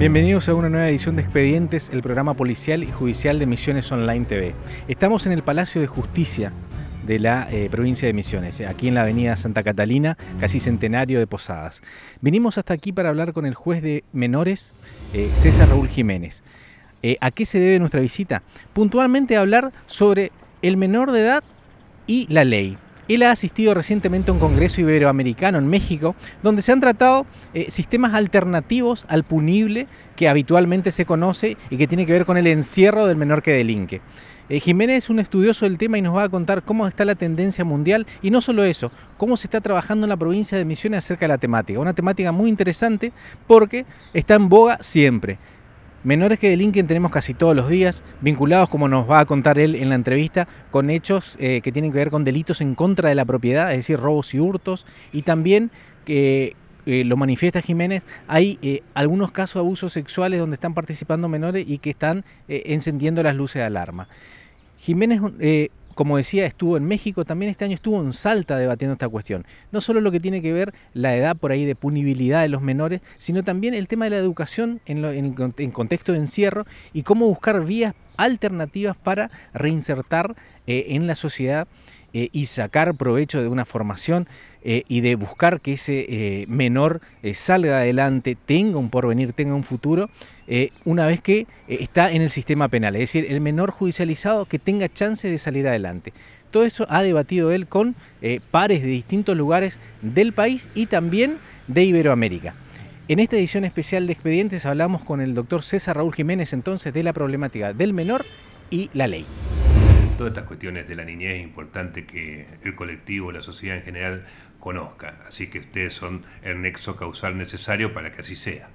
Bienvenidos a una nueva edición de Expedientes, el programa policial y judicial de Misiones Online TV. Estamos en el Palacio de Justicia de la eh, provincia de Misiones, aquí en la avenida Santa Catalina, casi centenario de Posadas. Venimos hasta aquí para hablar con el juez de menores, eh, César Raúl Jiménez. Eh, ¿A qué se debe nuestra visita? Puntualmente a hablar sobre el menor de edad y la ley. Él ha asistido recientemente a un congreso iberoamericano en México, donde se han tratado eh, sistemas alternativos al punible que habitualmente se conoce y que tiene que ver con el encierro del menor que delinque. Eh, Jiménez es un estudioso del tema y nos va a contar cómo está la tendencia mundial y no solo eso, cómo se está trabajando en la provincia de Misiones acerca de la temática. Una temática muy interesante porque está en boga siempre. Menores que delinquen tenemos casi todos los días, vinculados, como nos va a contar él en la entrevista, con hechos eh, que tienen que ver con delitos en contra de la propiedad, es decir, robos y hurtos, y también que eh, lo manifiesta Jiménez, hay eh, algunos casos de abusos sexuales donde están participando menores y que están encendiendo las luces de alarma. Jiménez como decía, estuvo en México, también este año estuvo en Salta debatiendo esta cuestión. No solo lo que tiene que ver la edad por ahí de punibilidad de los menores, sino también el tema de la educación en, contexto de encierro y cómo buscar vías alternativas para reinsertar eh, en la sociedad eh, y sacar provecho de una formación eh, y de buscar que ese eh, menor salga adelante, tenga un porvenir, tenga un futuro, una vez que está en el sistema penal, es decir, el menor judicializado que tenga chance de salir adelante. Todo eso ha debatido él con pares de distintos lugares del país y también de Iberoamérica. En esta edición especial de Expedientes hablamos con el doctor César Raúl Jiménez entonces de la problemática del menor y la ley todas estas cuestiones de la niñez es importante que el colectivo, la sociedad en general, conozca. Así que ustedes son el nexo causal necesario para que así sea.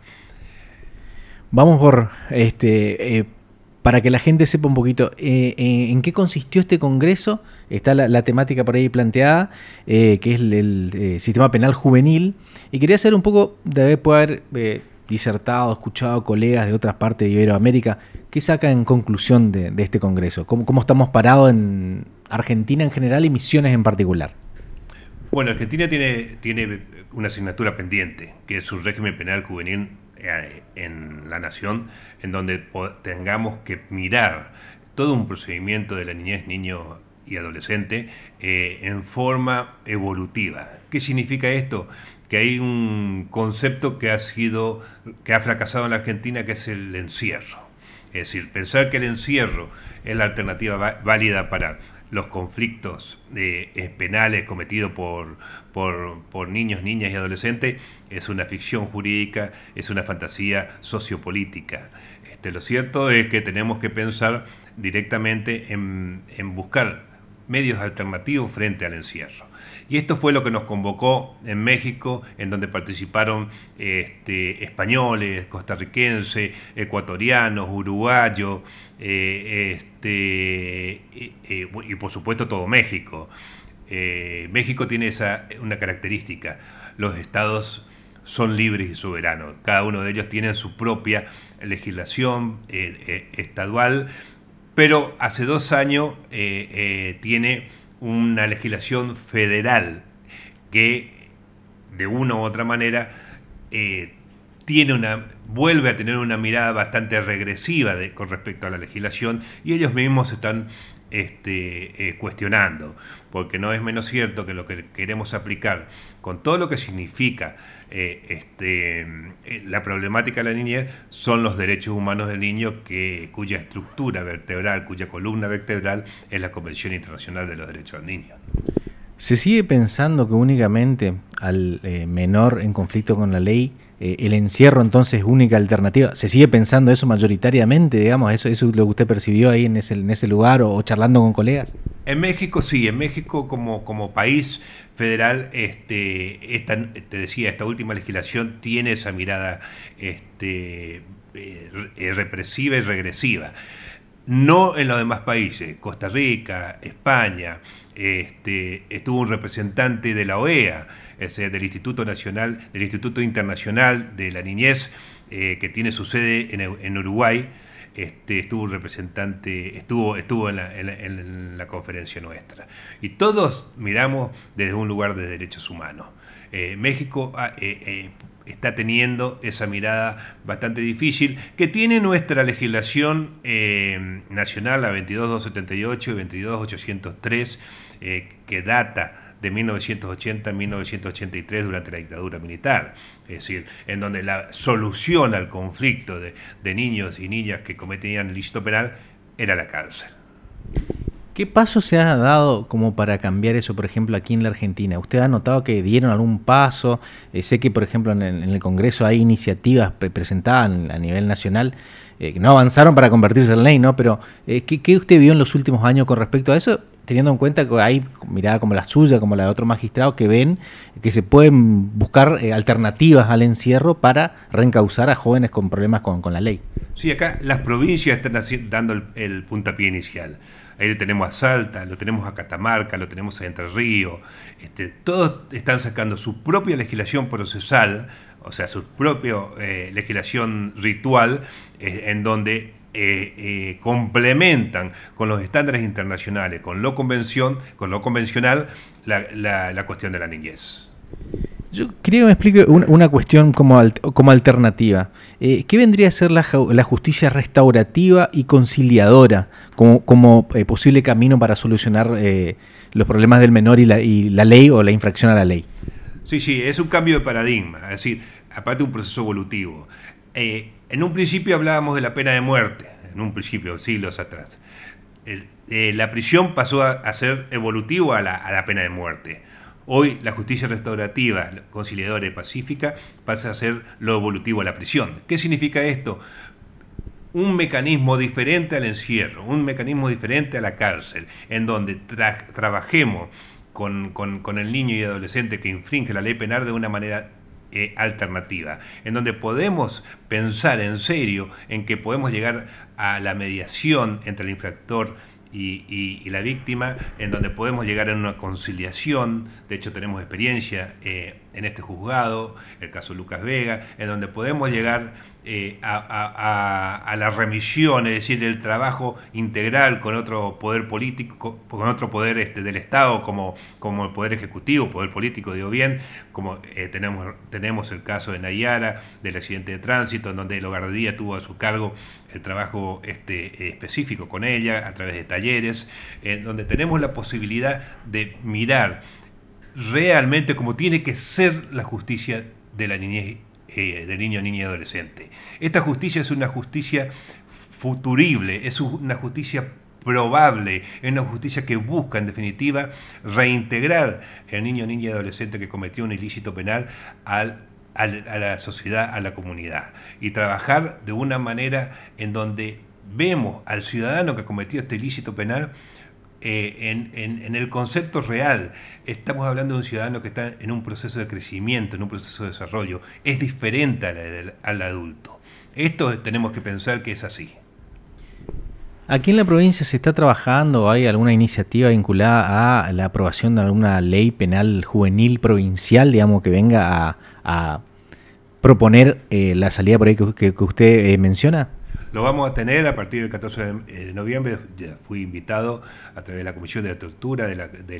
Vamos por este, eh, para que la gente sepa un poquito eh, eh, en qué consistió este congreso, está la, temática por ahí planteada, que es el, sistema penal juvenil, y quería hacer un poco, de poder disertado, escuchado colegas de otras partes de Iberoamérica, ¿Qué saca en conclusión de, este Congreso? ¿Cómo, estamos parados en Argentina en general y Misiones en particular? Bueno, Argentina tiene, tiene una asignatura pendiente, que es su régimen penal juvenil eh, en la nación, en donde tengamos que mirar todo un procedimiento de la niñez, niño y adolescente eh, en forma evolutiva. ¿Qué significa esto? Que hay un concepto que ha sido, que ha fracasado en la Argentina, que es el encierro. Es decir, pensar que el encierro es la alternativa válida para los conflictos eh, penales cometidos por, por, niños, niñas y adolescentes es una ficción jurídica, es una fantasía sociopolítica. Este, lo cierto es que tenemos que pensar directamente en, en buscar medios alternativos frente al encierro. Y esto fue lo que nos convocó en México, en donde participaron este, españoles, costarricenses, ecuatorianos, uruguayos, eh, este, eh, y, por supuesto todo México. Eh, México tiene esa, una característica, los estados son libres y soberanos, cada uno de ellos tiene su propia legislación estadual pero hace dos años eh, eh, tiene una legislación federal que de una u otra manera eh, tiene una, vuelve a tener una mirada bastante regresiva con respecto a la legislación y ellos mismos están este, eh, cuestionando, porque no es menos cierto que lo que queremos aplicar con todo lo que significa eh, este, eh, la problemática de la niñez son los derechos humanos del niño que, cuya estructura vertebral, cuya columna vertebral es la Convención Internacional de los Derechos del Niño. ¿Se sigue pensando que únicamente al menor en conflicto con la ley eh, el encierro entonces única alternativa. ¿Se sigue pensando eso mayoritariamente, digamos? ¿Eso, eso es lo que usted percibió ahí en ese, en ese lugar o, charlando con colegas? En México sí, en México como, como país federal, este, esta, te decía, esta última legislación tiene esa mirada este, eh, eh, represiva y regresiva. No en los demás países, Costa Rica, España, este, estuvo un representante de la OEA, es, del Instituto Nacional, del Instituto Internacional de la Niñez, eh, que tiene su sede en, Uruguay. Este, estuvo un representante, estuvo, estuvo en la, conferencia nuestra. Y todos miramos desde un lugar de derechos humanos. Eh, México ah, eh, está teniendo esa mirada bastante difícil que tiene nuestra legislación nacional, la 22278 y 22803, eh, que data de 1980-1983 a durante la dictadura militar, es decir, en donde la solución al conflicto de, niños y niñas que cometían el ilícito penal era la cárcel. ¿Qué paso se ha dado como para cambiar eso, por ejemplo, aquí en la Argentina? ¿Usted ha notado que dieron algún paso? Eh, sé que, por ejemplo, en el, Congreso hay iniciativas presentadas a nivel nacional eh, que no avanzaron para convertirse en ley, ¿no? Pero, ¿qué, usted vio en los últimos años con respecto a eso? teniendo en cuenta que hay miradas como la suya, como la de otro magistrado, que ven que se pueden buscar eh, alternativas al encierro para reencauzar a jóvenes con problemas con, la ley. Sí, acá las provincias están dando el, puntapié inicial. Ahí lo tenemos a Salta, lo tenemos a Catamarca, lo tenemos a Entre Ríos. Este, todos están sacando su propia legislación procesal, o sea, su propia eh, legislación ritual, eh, en donde eh, eh, complementan con los estándares internacionales, con lo, convención, con lo convencional, la, cuestión de la niñez. Yo quería que me explique una cuestión como, como alternativa. Eh, ¿Qué vendría a ser la, justicia restaurativa y conciliadora como, como posible camino para solucionar los problemas del menor y la, ley o la infracción a la ley? Sí, sí, es un cambio de paradigma, es decir, aparte un proceso evolutivo. En un principio hablábamos de la pena de muerte, en un principio, siglos atrás. Eh, la prisión pasó a, ser evolutiva a la, pena de muerte. Hoy la justicia restaurativa, conciliadora y pacífica, pasa a ser lo evolutivo a la prisión. ¿Qué significa esto? Un mecanismo diferente al encierro, un mecanismo diferente a la cárcel, en donde trabajemos con, con el niño y adolescente que infringe la ley penal de una manera eh, alternativa, en donde podemos pensar en serio en que podemos llegar a la mediación entre el infractor y, la víctima, en donde podemos llegar a una conciliación, de hecho tenemos experiencia. Eh, en este juzgado, el caso Lucas Vega, en donde podemos llegar eh, a, la remisión, es decir, el trabajo integral con otro poder político, con otro poder este, del Estado, como, como el poder ejecutivo, poder político, digo bien, como eh, tenemos, tenemos el caso de Nayara, del accidente de tránsito, en donde Logardía tuvo a su cargo el trabajo este, específico con ella, a través de talleres, en donde tenemos la posibilidad de mirar realmente como tiene que ser la justicia de la niñez, eh, del niño, niña y adolescente. Esta justicia es una justicia futurible, es una justicia probable, es una justicia que busca en definitiva reintegrar el niño, niña y adolescente que cometió un ilícito penal a la sociedad, a la comunidad, y trabajar de una manera en donde vemos al ciudadano que cometió este ilícito penal eh, en, el concepto real. Estamos hablando de un ciudadano que está en un proceso de crecimiento, en un proceso de desarrollo. Es diferente al, adulto. Esto tenemos que pensar que es así. Aquí en la provincia se está trabajando, hay alguna iniciativa vinculada a la aprobación de alguna ley penal juvenil provincial, digamos, que venga a, proponer eh, la salida por ahí que, usted eh, menciona. Lo vamos a tener a partir del 14 eh, de noviembre. Ya fui invitado a través de la Comisión de la Tortura de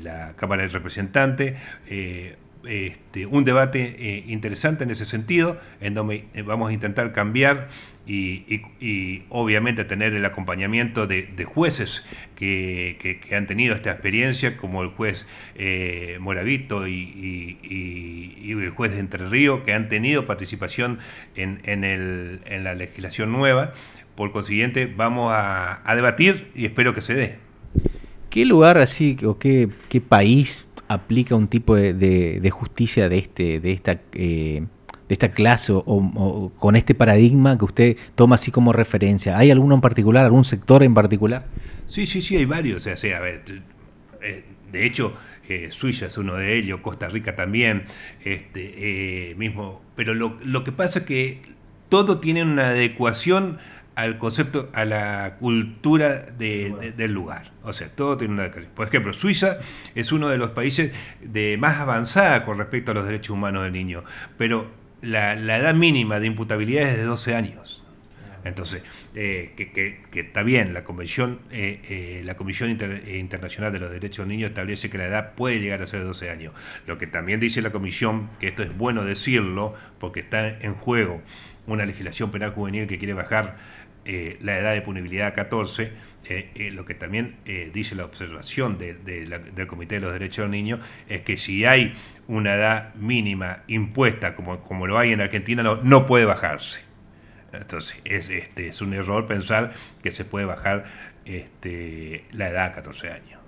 la, Cámara de Representantes. Eh, este, un debate eh, interesante en ese sentido, en donde vamos a intentar cambiar y, obviamente tener el acompañamiento de, jueces que, han tenido esta experiencia, como el juez eh, Moravito y, el juez de Entre Ríos, que han tenido participación en, la legislación nueva. Por consiguiente, vamos a, debatir y espero que se dé. ¿Qué lugar así o qué, país aplica un tipo de, justicia de, este, de esta... Eh, de esta clase o, con este paradigma que usted toma así como referencia? ¿Hay alguno en particular, algún sector en particular? Sí, sí, sí, hay varios. O sea, a ver, eh, de hecho, eh, Suiza es uno de ellos, Costa Rica también, este, eh, mismo. Pero lo, que pasa es que todo tiene una adecuación al concepto, a la cultura del lugar. O sea, todo tiene una... Por ejemplo, Suiza es uno de los países de más avanzada con respecto a los derechos humanos del niño, pero la, la edad mínima de imputabilidad es de 12 años. Entonces, eh, que, que, está bien, la Convención, eh, eh, la Comisión Internacional de los Derechos del Niño establece que la edad puede llegar a ser de 12 años. Lo que también dice la Comisión, que esto es bueno decirlo, porque está en juego una legislación penal juvenil que quiere bajar eh, la edad de punibilidad a 14, eh, eh, lo que también dice la observación del Comité de los Derechos del Niño es que si hay una edad mínima impuesta, como, como lo hay en Argentina, no, puede bajarse. Entonces, es, este, es un error pensar que se puede bajar este, la edad a 14 años.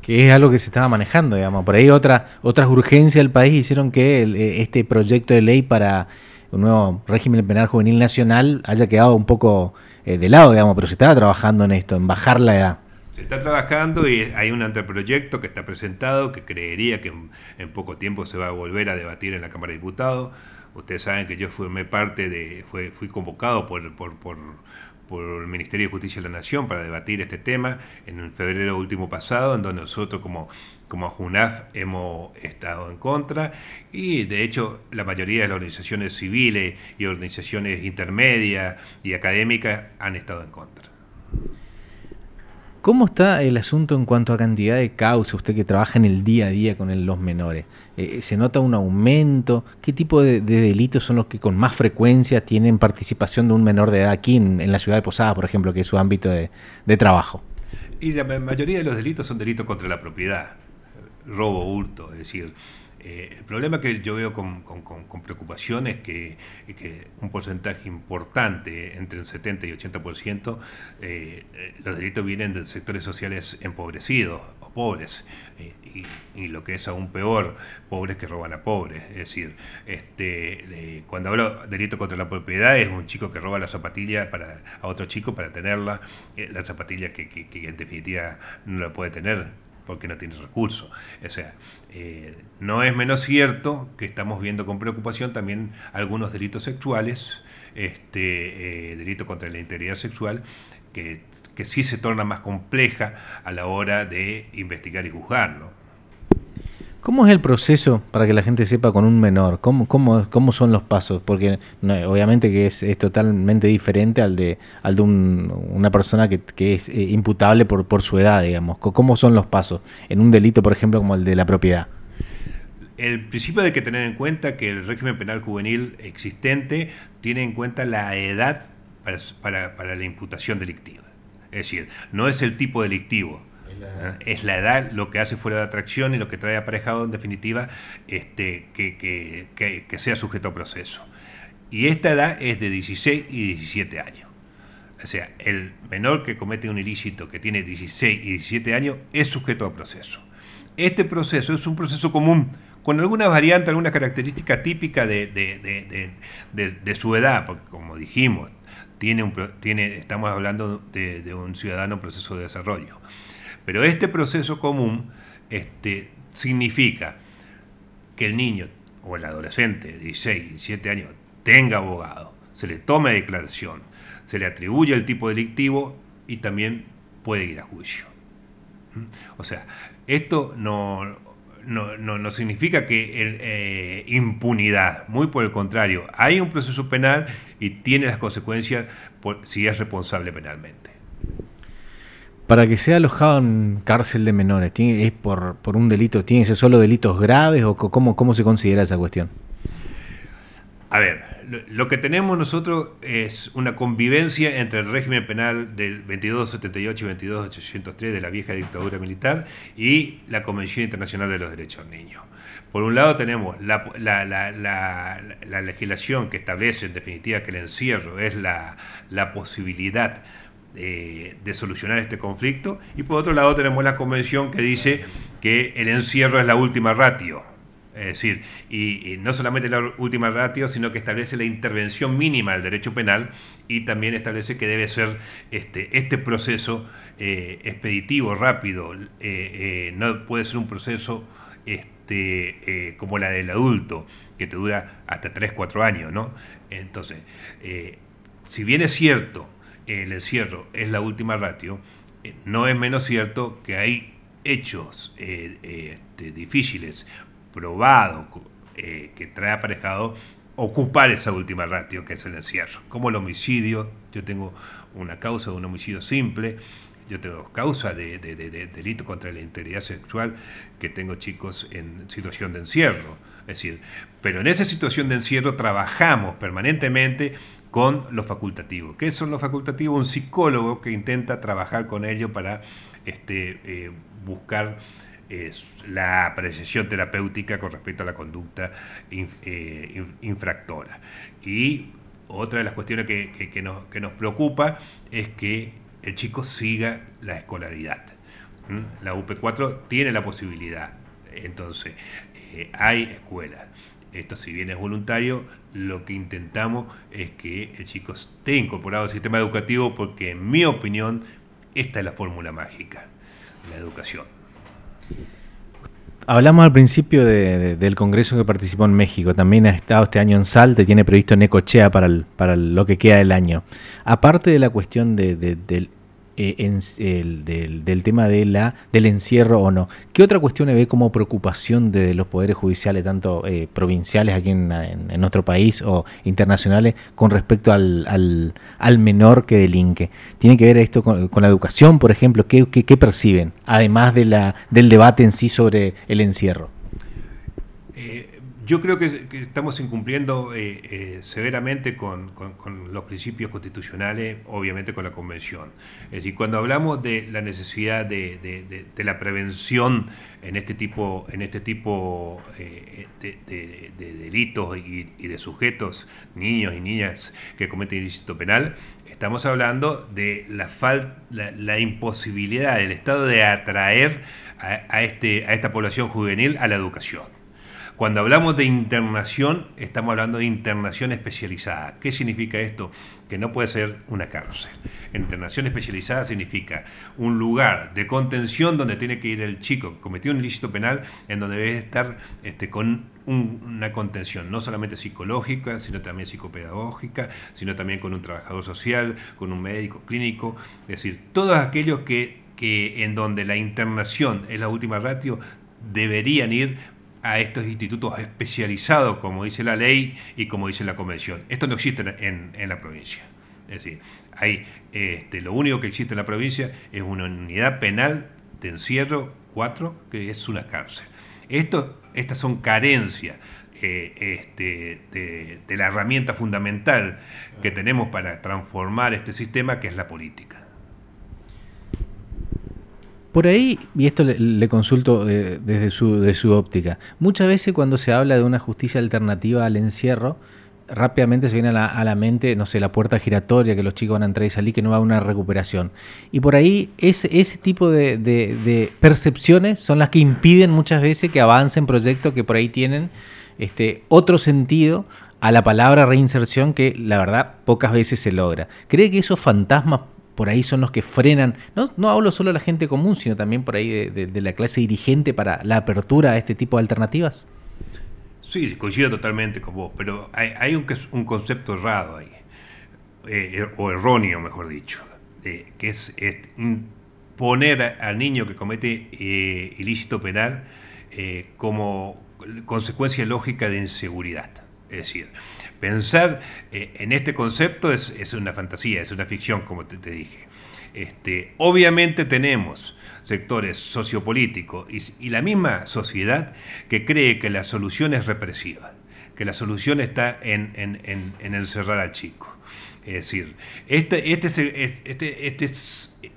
Que es algo que se estaba manejando, digamos. Por ahí otra, otras urgencias del país hicieron que este proyecto de ley para un nuevo régimen penal juvenil nacional haya quedado un poco eh, de lado, digamos, pero se estaba trabajando en esto, en bajar la edad. Se está trabajando y hay un anteproyecto que está presentado que creería que en, poco tiempo se va a volver a debatir en la Cámara de Diputados. Ustedes saben que yo formé parte de, fui convocado por por el Ministerio de Justicia de la Nación para debatir este tema en febrero último pasado, en donde nosotros como, como JUNAF hemos estado en contra y de hecho la mayoría de las organizaciones civiles y organizaciones intermedias y académicas han estado en contra. ¿Cómo está el asunto en cuanto a cantidad de causas? Usted que trabaja en el día a día con los menores, eh, eh, ¿se nota un aumento? ¿Qué tipo de, delitos son los que con más frecuencia tienen participación de un menor de edad aquí en, la ciudad de Posadas, por ejemplo, que es su ámbito de, de trabajo? Y la mayoría de los delitos son delitos contra la propiedad, robo, hurto, es decir, eh, el problema que yo veo con, con, preocupación es que, un porcentaje importante, entre el 70 y el 80%, eh, eh, los delitos vienen de sectores sociales empobrecidos o pobres, y, lo que es aún peor, pobres que roban a pobres. Es decir, este, cuando hablo de delito contra la propiedad, es un chico que roba la zapatilla para, a otro chico para tenerla, la zapatilla que en definitiva no la puede tener porque no tiene recursos. O sea, eh, no es menos cierto que estamos viendo con preocupación también algunos delitos sexuales, este, eh, delito contra la integridad sexual, que, que, sí se torna más compleja a la hora de investigar y juzgar, ¿no? ¿Cómo es el proceso para que la gente sepa con un menor? ¿Cómo, son los pasos? Porque obviamente que es, totalmente diferente al de, al de una persona que, es eh, imputable por, su edad, digamos. ¿Cómo son los pasos en un delito, por ejemplo, como el de la propiedad? el principio hay que tener en cuenta que el régimen penal juvenil existente tiene en cuenta la edad para, la imputación delictiva. Es decir, no es el tipo delictivo, es la edad lo que hace fuera de atracción y lo que trae aparejado en definitiva este, que, sea sujeto a proceso. Y esta edad es de 16 y 17 años. O sea, el menor que comete un ilícito que tiene 16 y 17 años es sujeto a proceso. Este proceso es un proceso común, con alguna variante, alguna característica típica de, su edad, porque como dijimos, tiene un, tiene, estamos hablando de, de un ciudadano en proceso de desarrollo. Pero este proceso común este, significa que el niño o el adolescente de 16, 17 años tenga abogado, se le tome declaración, se le atribuye el tipo delictivo y también puede ir a juicio. O sea, esto no, no, significa que el, eh, impunidad, muy por el contrario, hay un proceso penal y tiene las consecuencias si es responsable penalmente para que sea alojado en cárcel de menores, ¿es por, un delito? ¿Tiene que solo delitos graves o cómo, cómo se considera esa cuestión? A ver, lo que tenemos nosotros es una convivencia entre el régimen penal del 2278 y 22803 de la vieja dictadura militar y la Convención Internacional de los Derechos del Niño. Por un lado tenemos la, la, la, la legislación que establece en definitiva que el encierro es la posibilidad eh, de solucionar este conflicto. Y por otro lado tenemos la convención que dice que el encierro es la última ratio. Es decir, y, no solamente la última ratio, sino que establece la intervención mínima del derecho penal y también establece que debe ser este, este proceso eh, expeditivo, rápido, eh, no puede ser un proceso este, como la del adulto, que te dura hasta 3, 4 años. ¿no? Entonces, si bien es cierto el encierro es la última ratio, eh, no es menos cierto que hay hechos eh, eh, este, difíciles, probados, que trae aparejado ocupar esa última ratio que es el encierro, como el homicidio, yo tengo una causa de un homicidio simple, yo tengo causa de, de, delito contra la integridad sexual que tengo chicos en situación de encierro. Es decir, pero en esa situación de encierro trabajamos permanentemente con lo facultativo. ¿Qué son los facultativos? Un psicólogo que intenta trabajar con ellos para este, eh, buscar eh, la apreciación terapéutica con respecto a la conducta eh, infractora. Y otra de las cuestiones que, nos, preocupa es que el chico siga la escolaridad. La UP4 tiene la posibilidad. Entonces, hay escuelas esto si bien es voluntario, lo que intentamos es que el chico esté incorporado al sistema educativo porque en mi opinión esta es la fórmula mágica, la educación. Hablamos al principio del congreso que participó en México. También ha estado este año en Salte, tiene previsto Necochea para, lo que queda del año. Aparte de la cuestión del eh, en, del, tema de la, del encierro o no. ¿Qué otra cuestión ve como preocupación de, los poderes judiciales, tanto eh, provinciales aquí en, nuestro país o internacionales, con respecto al, al, menor que delinque? ¿Tiene que ver esto con, la educación, por ejemplo? ¿Qué, qué, perciben, además de la, del debate en sí sobre el encierro? Eh, yo creo que, estamos incumpliendo eh, eh, severamente con, los principios constitucionales, obviamente con la Convención. Es decir, cuando hablamos de la necesidad de, la prevención en este tipo, en este tipo eh, de, delitos y, de sujetos, niños y niñas que cometen ilícito penal, estamos hablando de la, imposibilidad del Estado de atraer este, a esta población juvenil a la educación. Cuando hablamos de internación, estamos hablando de internación especializada. ¿Qué significa esto? Que no puede ser una cárcel. Internación especializada significa un lugar de contención donde tiene que ir el chico que cometió un ilícito penal, en donde debe estar este, con una contención, no solamente psicológica, sino también psicopedagógica, sino también con un trabajador social, con un médico clínico. Es decir, todos aquellos que en donde la internación es la última ratio deberían ir a estos institutos especializados, como dice la ley y como dice la convención. Esto no existe en, en la provincia. Es decir, hay, este, lo único que existe en la provincia es una unidad penal de encierro 4, que es una cárcel. Esto, estas son carencias eh, este, de la herramienta fundamental que tenemos para transformar este sistema, que es la política. Por ahí, y esto le, consulto eh, desde su, óptica, muchas veces cuando se habla de una justicia alternativa al encierro, rápidamente se viene a la, mente, no sé, la puerta giratoria, que los chicos van a entrar y salir, que no va a una recuperación. Y por ahí ese, tipo de, percepciones son las que impiden muchas veces que avancen proyectos que por ahí tienen este, otro sentido a la palabra reinserción que la verdad pocas veces se logra. ¿Cree que esos fantasmas por ahí son los que frenan, no, hablo solo de la gente común, sino también por ahí de, la clase dirigente para la apertura a este tipo de alternativas? Sí, coincido totalmente con vos, pero hay, un, concepto errado ahí, eh, er, o erróneo, mejor dicho, eh, que es, imponer poner al niño que comete eh, ilícito penal como consecuencia lógica de inseguridad. Es decir, pensar eh, en este concepto es, una fantasía, es una ficción, como te, dije. Este, obviamente tenemos sectores sociopolíticos y, la misma sociedad que cree que la solución es represiva, que la solución está en, encerrar al chico. Es decir, este, este, este,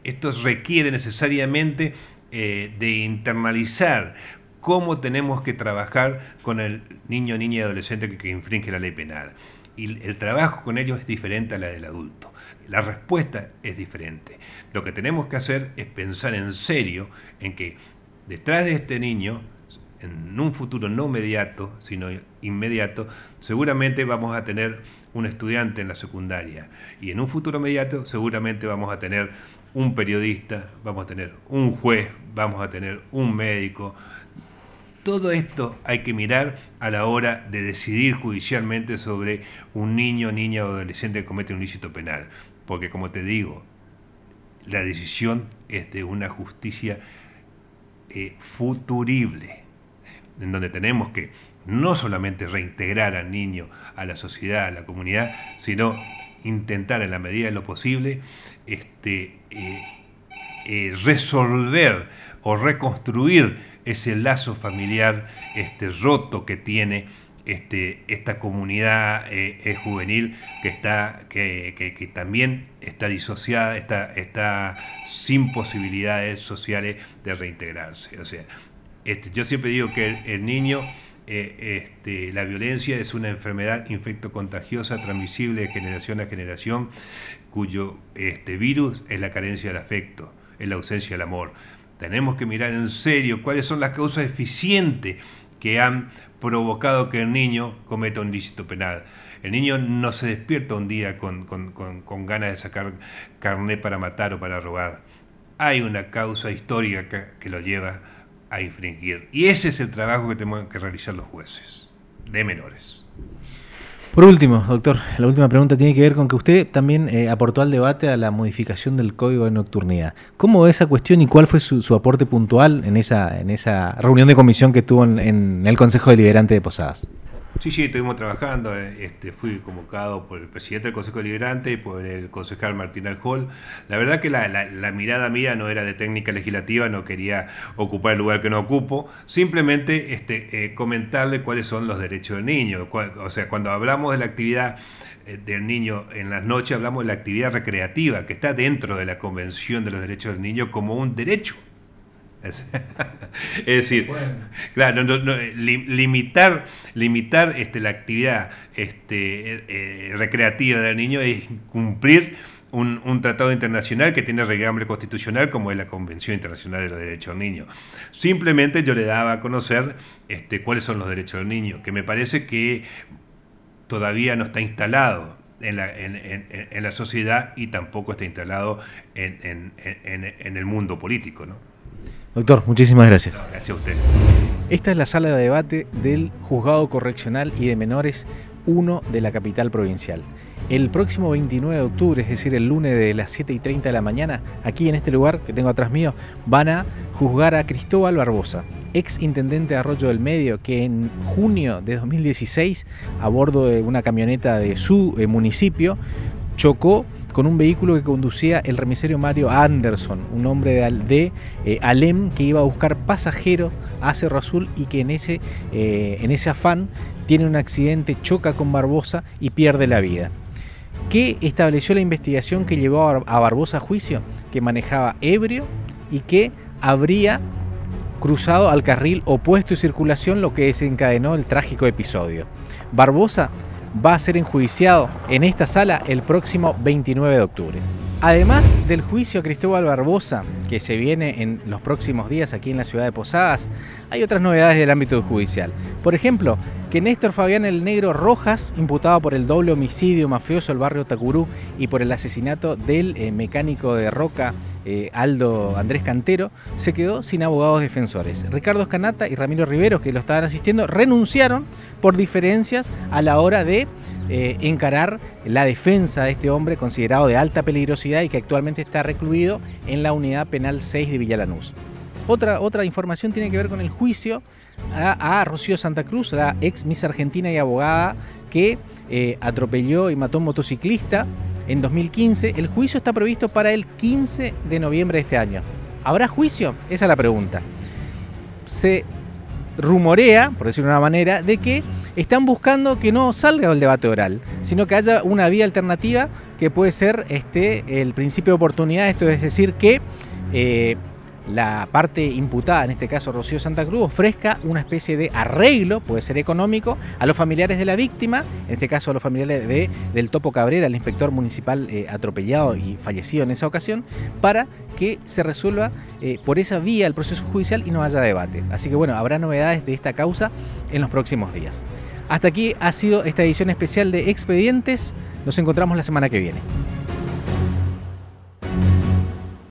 este requiere necesariamente eh, de internalizar cómo tenemos que trabajar con el niño, niña y adolescente que, infringe la ley penal. Y el trabajo con ellos es diferente a la del adulto. La respuesta es diferente. Lo que tenemos que hacer es pensar en serio en que detrás de este niño, en un futuro no mediato, sino inmediato, seguramente vamos a tener un estudiante en la secundaria. Y en un futuro mediato seguramente vamos a tener un periodista, vamos a tener un juez, vamos a tener un médico, todo esto hay que mirar a la hora de decidir judicialmente sobre un niño, niña o adolescente que comete un ilícito penal. Porque como te digo, la decisión es de una justicia eh, futurible, en donde tenemos que no solamente reintegrar al niño a la sociedad, a la comunidad, sino intentar en la medida de lo posible este, eh, eh, resolver o reconstruir ese lazo familiar este, roto que tiene este, esta comunidad eh, eh, juvenil que, está, que, también está disociada, está, está sin posibilidades sociales de reintegrarse. O sea, este, yo siempre digo que el, niño, eh, este, la violencia es una enfermedad infectocontagiosa transmisible de generación a generación, cuyo este, virus es la carencia del afecto, es la ausencia del amor. Tenemos que mirar en serio cuáles son las causas eficientes que han provocado que el niño cometa un lícito penal. El niño no se despierta un día con, ganas de sacar carnet para matar o para robar. Hay una causa histórica que, que lo lleva a infringir. Y ese es el trabajo que tenemos que realizar los jueces de menores. Por último, doctor, la última pregunta tiene que ver con que usted también eh, aportó al debate a la modificación del código de nocturnidad. ¿Cómo ve esa cuestión y cuál fue su, aporte puntual en esa, en esa reunión de comisión que tuvo en, en el Consejo Deliberante de Posadas? Sí, sí, estuvimos trabajando. Eh, este, fui convocado por el presidente del Consejo Deliberante y por el concejal Martín Aljol. La verdad que la, mirada mía no era de técnica legislativa, no quería ocupar el lugar que no ocupo. Simplemente este, eh, comentarle cuáles son los derechos del niño. o sea, cuando hablamos de la actividad eh, del niño en las noches, hablamos de la actividad recreativa, que está dentro de la Convención de los Derechos del Niño como un derecho Es, decir, claro, limitar, limitar este, la actividad este, eh, eh, recreativa del niño es cumplir un, tratado internacional que tiene regambre constitucional como es la Convención Internacional de los Derechos del Niño. Simplemente yo le daba a conocer este, cuáles son los derechos del niño, que me parece que todavía no está instalado en la, en la sociedad y tampoco está instalado en, el mundo político. ¿no? Doctor, muchísimas gracias. Gracias a usted. Esta es la sala de debate del Juzgado Correccional y de Menores 1 de la capital provincial. El próximo 29 de octubre, es decir, el lunes de las 7 y 30 de la mañana, aquí en este lugar que tengo atrás mío, van a juzgar a Cristóbal Barbosa, ex intendente de Arroyo del Medio, que en junio de 2016, a bordo de una camioneta de su eh, municipio, chocó con un vehículo que conducía el remiserio Mario Anderson, un hombre de, de eh, Alem que iba a buscar pasajeros a Cerro Azul y que en ese, eh, en ese afán tiene un accidente, choca con Barbosa y pierde la vida. ¿Qué estableció la investigación que llevó a Barbosa a juicio? Que manejaba ebrio y que habría cruzado al carril opuesto y circulación, lo que desencadenó el trágico episodio. Barbosa va a ser enjuiciado en esta sala el próximo 29 de octubre. Además del juicio a Cristóbal Barbosa, que se viene en los próximos días aquí en la ciudad de Posadas, hay otras novedades del ámbito judicial. Por ejemplo, que Néstor Fabián El Negro Rojas, imputado por el doble homicidio mafioso al barrio Tacurú y por el asesinato del eh, mecánico de Roca, eh, Aldo Andrés Cantero, se quedó sin abogados defensores. Ricardo Escanata y Ramiro Riveros, que lo estaban asistiendo, renunciaron por diferencias a la hora de eh, encarar la defensa de este hombre considerado de alta peligrosidad y que actualmente está recluido en la unidad penal 6 de Villalanús. Otra, otra información tiene que ver con el juicio a, Rocío Santa Cruz, la ex Miss Argentina y abogada que eh, atropelló y mató a un motociclista en 2015. El juicio está previsto para el 15 de noviembre de este año. ¿Habrá juicio? Esa es la pregunta. Se rumorea, por decirlo de una manera, de que están buscando que no salga el debate oral, sino que haya una vía alternativa que puede ser este, el principio de oportunidad, esto es decir, que eh, la parte imputada, en este caso Rocío Santa Cruz, ofrezca una especie de arreglo, puede ser económico, a los familiares de la víctima, en este caso a los familiares del Topo Cabrera, el inspector municipal eh, atropellado y fallecido en esa ocasión, para que se resuelva eh, por esa vía el proceso judicial y no haya debate. Así que bueno, habrá novedades de esta causa en los próximos días. Hasta aquí ha sido esta edición especial de Expedientes. Nos encontramos la semana que viene.